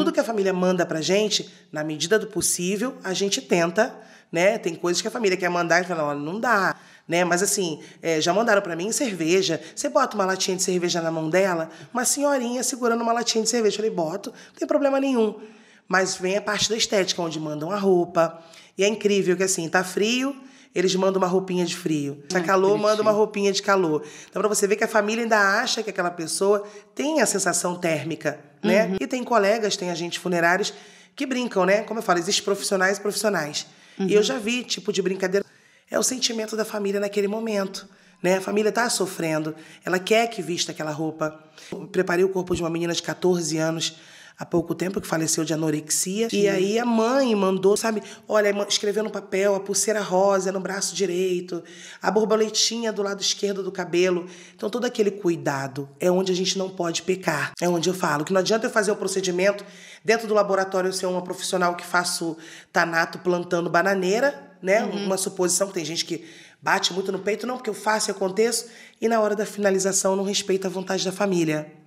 tudo que a família manda pra gente, na medida do possível, a gente tenta, né? Tem coisas que a família quer mandar e fala, olha, não dá. Né? Mas assim, é, já mandaram para mim cerveja. Você bota uma latinha de cerveja na mão dela? Uma senhorinha segurando uma latinha de cerveja. Eu falei, boto, não tem problema nenhum. Mas vem a parte da estética, onde mandam a roupa. E é incrível que assim, tá frio, eles mandam uma roupinha de frio. Tá calor, mandam manda uma roupinha de calor. Então, para você ver que a família ainda acha que aquela pessoa tem a sensação térmica, né? Uhum. E tem colegas, tem agentes funerários que brincam, né? Como eu falo, existem profissionais e profissionais. Uhum. E eu uhum. já vi tipo de brincadeira. É o sentimento da família naquele momento. Né? A família está sofrendo, ela quer que vista aquela roupa. Eu preparei o corpo de uma menina de 14 anos há pouco tempo, que faleceu de anorexia. Sim. E aí a mãe mandou, sabe, olha, escreveu no papel a pulseira rosa no braço direito, a borboletinha do lado esquerdo do cabelo. Então, todo aquele cuidado é onde a gente não pode pecar. É onde eu falo que não adianta eu fazer o um procedimento dentro do laboratório eu ser uma profissional que faço tanato plantando bananeira, né? Uhum. Uma suposição que tem gente que bate muito no peito, não, porque eu faço e aconteço, e na hora da finalização não respeita a vontade da família.